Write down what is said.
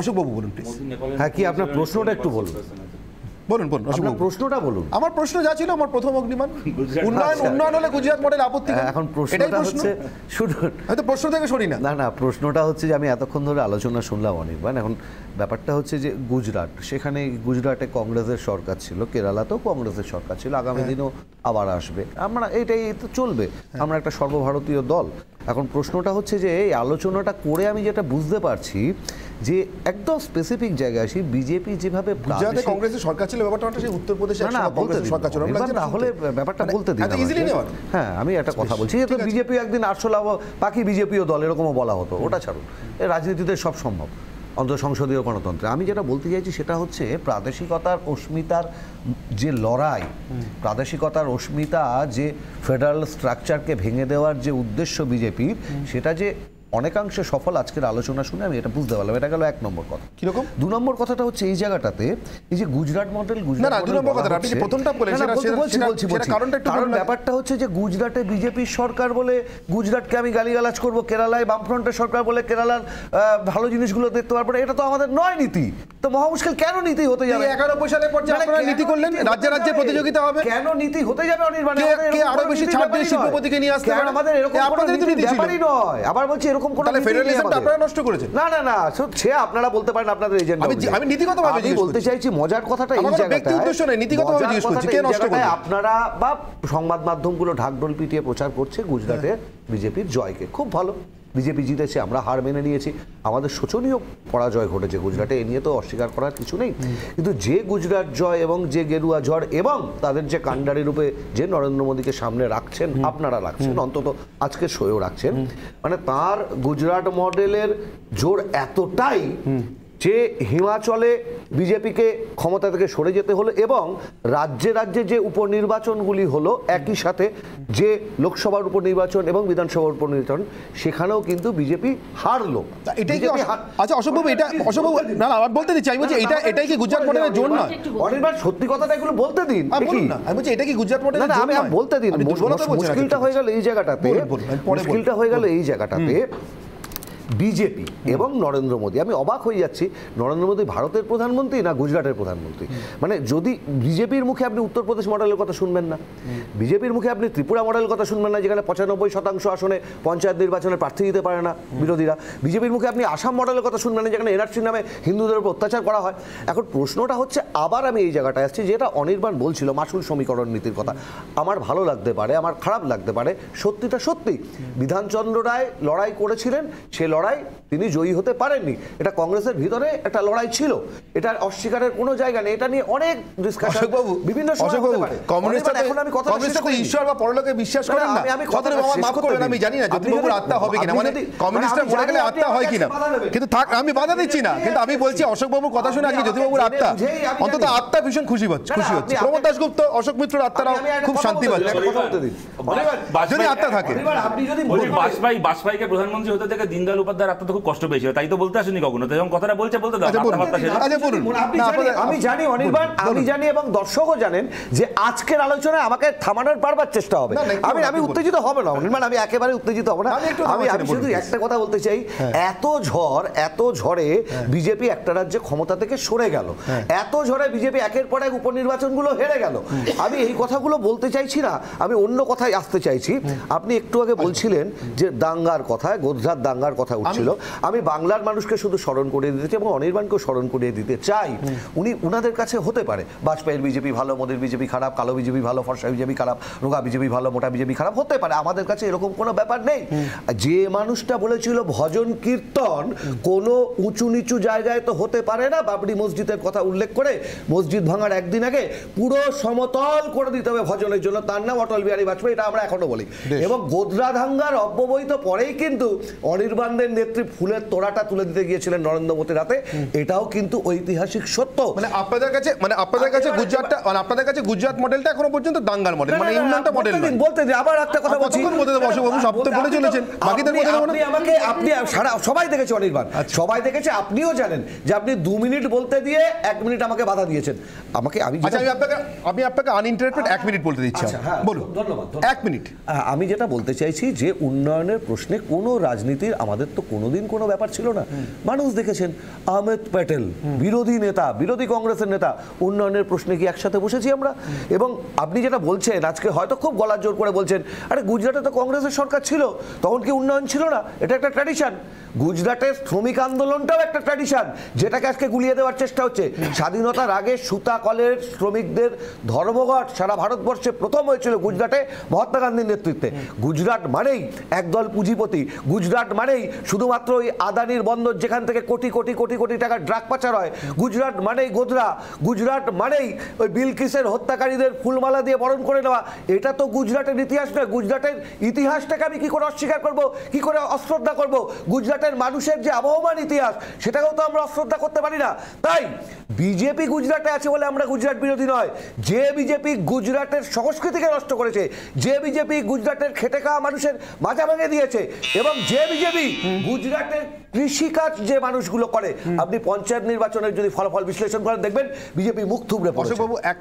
অশোকবাবু বলুন প্লিজ হ্যাঁ কি আপনার প্রশ্নটা একটু বলুন বলুন বলুন আপনার প্রশ্নটা বলুন আমার প্রশ্ন যা ছিল আমার প্রথম অগ্নিমান উন্নয়ন আচ্ছা। উন্নয়ন হলে গুজরাট মডেল আপত্তি হ্যাঁ, এখন প্রশ্নটা হচ্ছে শুনুন হয়তো প্রশ্ন থেকে শুনি না না না প্রশ্নটা হচ্ছে যে আমি এতক্ষণ ধরে আলোচনা শুনলাম অনেকবার এখন ব্যাপারটা হচ্ছে যে গুজরাট সেখানে গুজরাটে কংগ্রেসের সরকার ছিল কেরালাতেও কংগ্রেসের সরকার ছিল আগামী হ্যাঁ। দিনেও আবার আসবে আমরা এটাই তো চলবে হ্যাঁ। আমরা একটা সর্বভারতীয় দল এখন প্রশ্নটা হচ্ছে যে এই আলোচনাটা করে আমি যেটা বুঝতে পারছি যে একদম স্পেসিফিক জায়গায় আসি বিজেপি যেভাবে গুজরাটে কংগ্রেসের সরকার ছিল ব্যাপারটা সেই উত্তরপ্রদেশে না সরকার ছিল তাহলে ব্যাপারটা মানে বলতে দিন হ্যাঁ আমি একটা কথা বলছি যে বিজেপি একদিন আটশো লাভ পাখি বিজেপিও দল এরকমও বলা হতো ওটা ছাড়ুন রাজনীতিতে সব সম্ভব অন্ত সংসদীয় গণতন্ত্রে আমি যেটা বলতে চাইছি সেটা হচ্ছে প্রাদেশিকতার অস্মিতার যে লড়াই প্রাদেশিকতার অস্মিতা যে ফেডারেল স্ট্রাকচারকে ভেঙে দেওয়ার যে উদ্দেশ্য বিজেপির সেটা যে অনেকাংশে সফল আজকের আলোচনা শুনে আমি এটা বুঝতে পারলাম এটা গেল এক নম্বর কথা কিরকম দু নম্বর কথাটা হচ্ছে এই জায়গাটাতে এই যে গুজরাট মডেল ব্যাপারটা হচ্ছে যে গুজরাটে বিজেপির সরকার বলে গুজরাটকে আমি গালিগালাজ করব কেরালায় বামফ্রন্টের সরকার বলে কেরালার ভালো জিনিসগুলো দেখতে পারবো এটা তো আমাদের নয় নীতি তো মহা মুশকিল কেন নীতি হতে যাবে এগারো সালে পর মানে নীতি করলেন রাজ্যে রাজ্যে প্রতিযোগিতা হবে কেন নীতি হতে যাবে অনির্বাণ আরো বেশি ছাড় দিয়ে শিল্পপতিকে নিয়ে আসতে আমাদের এরকম ব্যাপারই নয় আবার বলছি এরকম কোন তাহলে কোনো আপনারা নষ্ট করেছেন না না না সে আপনারা বলতে পারেন আপনাদের এজেন্ডা আমি আমি নীতিগতভাবে আমি বলতে চাইছি মজার কথাটা এই জায়গাটা আমার ব্যক্তিগত উদ্দেশ্য নয় নীতিগতভাবে জিজ্ঞেস করছি কে নষ্ট করবে আপনারা বা সংবাদ মাধ্যমগুলো ঢাকঢোল পিটিয়ে প্রচার করছে গুজরাটে হ্যাঁ। বিজেপির জয়কে খুব ভালো বিজেপি জিতেছে আমরা হার মেনে নিয়েছি আমাদের শোচনীয় পরাজয় ঘটেছে গুজরাটে এ নিয়ে তো অস্বীকার করার কিছু নেই কিন্তু যে গুজরাট জয় এবং যে গেরুয়া ঝড় এবং তাদের যে কাণ্ডারি রূপে যে নরেন্দ্র মোদীকে সামনে রাখছেন আপনারা রাখছেন অন্তত আজকে সয়েও রাখছেন মানে তার গুজরাট মডেলের জোর এতটাই যে হিমাচলে বিজেপিকে ক্ষমতা থেকে সরে যেতে হলো এবং রাজ্যে রাজ্যে যে উপনির্বাচনগুলি হলো একই সাথে যে লোকসভার উপনির্বাচন এবং বিধানসভার উপনির্বাচন সেখানেও কিন্তু বিজেপি হারলো এটাই কি আচ্ছা অসম্ভব এটা অসম্ভব না না বলতে আমি বলছি এটা এটাই কি গুজরাট মডেলের জোর নয় সত্যি কথাটা এগুলো বলতে দিন হ্যাঁ, আমি বলছি এটা কি গুজরাট মডেলের জোর নয় বলতে দিন মুশকিলটা হয়ে গেল এই জায়গাটাতে মুশকিলটা হয়ে গেল এই জায়গাটাতে বিজেপি এবং নরেন্দ্র মোদী আমি অবাক হয়ে যাচ্ছি নরেন্দ্র মোদী ভারতের প্রধানমন্ত্রী না গুজরাটের প্রধানমন্ত্রী মানে যদি বিজেপির মুখে আপনি উত্তরপ্রদেশ মডেলের কথা শুনবেন না বিজেপির মুখে আপনি ত্রিপুরা মডেলের কথা শুনবেন না যেখানে পঁচানব্বই শতাংশ আসনে পঞ্চায়েত নির্বাচনে প্রার্থী দিতে পারে না বিরোধীরা বিজেপির মুখে আপনি আসাম মডেলের কথা শুনবেন না যেখানে এনআরসির নামে হিন্দুদের উপর অত্যাচার করা হয় এখন প্রশ্নটা হচ্ছে আবার আমি এই জায়গাটায় আসছি যেটা অনির্বাণ বলছিল মাসুল সমীকরণ নীতির কথা আমার ভালো লাগতে পারে আমার খারাপ লাগতে পারে সত্যিটা সত্যি বিধানচন্দ্র রায় লড়াই করেছিলেন সে লড়াই তিনি জয়ী হতে পারেননি এটা কংগ্রেসের ভিতরে একটা লড়াই ছিল এটা অস্বীকারের কোনো জায়গা নেই এটা নিয়ে অনেক ডিসকাশন বাবু বিভিন্ন কথা ঈশ্বর বা পরলোকে বিশ্বাস করেন না আমি মাফ করবেন আমি জানি না আত্মা হবে কিনা মানে, মানে কমিউনিস্টরা মরে গেলে আত্মা হয় কিনা কিন্তু থাক আমি বাধা দিচ্ছি না কিন্তু আমি বলছি কথা শুনে আজকে আত্মা অন্তত আত্মা ভীষণ খুশি হচ্ছে খুশি হচ্ছে প্রমোদ দাশগুপ্ত অশোক আত্মারাও খুব শান্তি পাচ্ছে যদি আত্মা থাকে আপনি যদি বাজপাই বাজপাইকে প্রধানমন্ত্রী হতে থেকে কষ্ট পেয়েছিল তাই তো বলতে আসেনি কখনো যখন কথাটা বলছে বলতে আমি আচ্ছা, আচ্ছা, জানি অনির্বাণ আমি জানি এবং দর্শকও জানেন যে আজকের আলোচনায় আমাকে থামানোর পারবার চেষ্টা হবে আমি আমি উত্তেজিত হবে না অনির্বাণ আমি একেবারে উত্তেজিত না আমি আমি শুধু একটা কথা বলতে চাই হ্যাঁ। এত ঝড় এত ঝড়ে হ্যাঁ। বিজেপি একটা রাজ্যে ক্ষমতা থেকে সরে গেল হ্যাঁ। এত ঝড়ে বিজেপি একের পর এক উপনির্বাচনগুলো হেরে গেল আমি এই কথাগুলো বলতে চাইছি না আমি অন্য কথায় আসতে চাইছি আপনি একটু আগে আচ্ছা। বলছিলেন যে দাঙ্গার কথা গোধরার দাঙ্গার কথা উঠছিল আমি বাংলার মানুষকে শুধু স্মরণ করিয়ে দিতে চাই এবং অনির্বাণকেও স্মরণ করিয়ে দিতে চাই উনি উনাদের কাছে হতে পারে বাজপেয়ীর বিজেপি ভালো মোদের বিজেপি খারাপ কালো বিজেপি ভালো ফর্সা বিজেপি খারাপ রোগা বিজেপি ভালো মোটা বিজেপি খারাপ হতে পারে আমাদের কাছে এরকম কোনো ব্যাপার নেই যে মানুষটা বলেছিল ভজন কীর্তন কোনো উঁচু নিচু জায়গায় তো হতে পারে না বাবরি মসজিদের কথা উল্লেখ করে মসজিদ ভাঙার একদিন আগে পুরো সমতল করে দিতে হবে ভজনের জন্য তার নাম অটল বিহারী বাজপেয়ী এটা আমরা এখনো বলি এবং গোদরাধাঙ্গার অব্যবহিত পরেই কিন্তু অনির্বাণদের তৃণমূলের নেত্রী ফুলের তোড়াটা তুলে দিতে গিয়েছিলেন নরেন্দ্র মোদীর হাতে এটাও কিন্তু ঐতিহাসিক সত্য মানে আপনাদের কাছে মানে আপনাদের কাছে গুজরাটটা মানে আপনাদের কাছে গুজরাট মডেলটা এখনো পর্যন্ত দাঙ্গার মডেল মানে ইউনিয়নটা মডেল বলতে যে আবার একটা কথা বলছি বসবাবু সব তো বলে চলেছেন বাকিদের মধ্যে আপনি আমাকে আপনি সারা সবাই দেখেছে অনির্বাণ আচ্ছা। সবাই দেখেছে আপনিও জানেন যে আপনি দু মিনিট বলতে দিয়ে এক মিনিট আমাকে বাধা দিয়েছেন আমাকে আমি আচ্ছা আমি আপনাকে আমি আপনাকে আনইন্টারপ্রেট এক মিনিট বলতে দিচ্ছি আচ্ছা, হ্যাঁ, বলুন ধন্যবাদ এক মিনিট আমি যেটা বলতে চাইছি যে উন্নয়নের প্রশ্নে কোনো রাজনীতির আমাদের তো কোনোদিন কোনো ব্যাপার ছিল না মানুষ দেখেছেন আহমেদ প্যাটেল বিরোধী নেতা বিরোধী কংগ্রেসের নেতা উন্নয়নের প্রশ্নে কি একসাথে বসেছি আমরা এবং আপনি যেটা বলছেন আজকে হয়তো খুব গলার জোর করে বলছেন আরে গুজরাটে তো কংগ্রেসের সরকার ছিল তখন কি উন্নয়ন ছিল না এটা একটা ট্র্যাডিশন গুজরাটের শ্রমিক আন্দোলনটাও একটা ট্র্যাডিশন যেটাকে আজকে গুলিয়ে দেওয়ার চেষ্টা হচ্ছে স্বাধীনতার আগে সুতা কলের শ্রমিকদের ধর্মঘট সারা ভারতবর্ষে প্রথম হয়েছিল গুজরাটে মহাত্মা গান্ধীর নেতৃত্বে গুজরাট মানেই একদল পুঁজিপতি গুজরাট মানেই শুধুমাত্র ওই আদানির বন্দর যেখান থেকে কোটি কোটি কোটি কোটি টাকা ড্রাগ পাচার হয় গুজরাট মানেই গোদরা গুজরাট মানেই ওই বিলকিসের হত্যাকারীদের ফুলমালা দিয়ে বরণ করে নেওয়া এটা তো গুজরাটের ইতিহাস নয় গুজরাটের ইতিহাসটাকে আমি কী করে অস্বীকার করব কি করে অশ্রদ্ধা করব গুজরাটের মানুষের যে আবহমান ইতিহাস সেটাকেও তো আমরা অশ্রদ্ধা করতে পারি না তাই বিজেপি গুজরাটে আছে বলে আমরা গুজরাট বিরোধী নয় যে বিজেপি গুজরাটের সংস্কৃতিকে নষ্ট করেছে যে বিজেপি গুজরাটের খেটে খাওয়া মানুষের মাথা ভেঙে দিয়েছে এবং যে বিজেপি গুজরাটের কৃষিকাজ যে মানুষগুলো করে আপনি পঞ্চায়েত নির্বাচনের যদি ফলাফল বিশ্লেষণ করেন দেখবেন বিজেপি মুখ থুবড়ে বাবু এক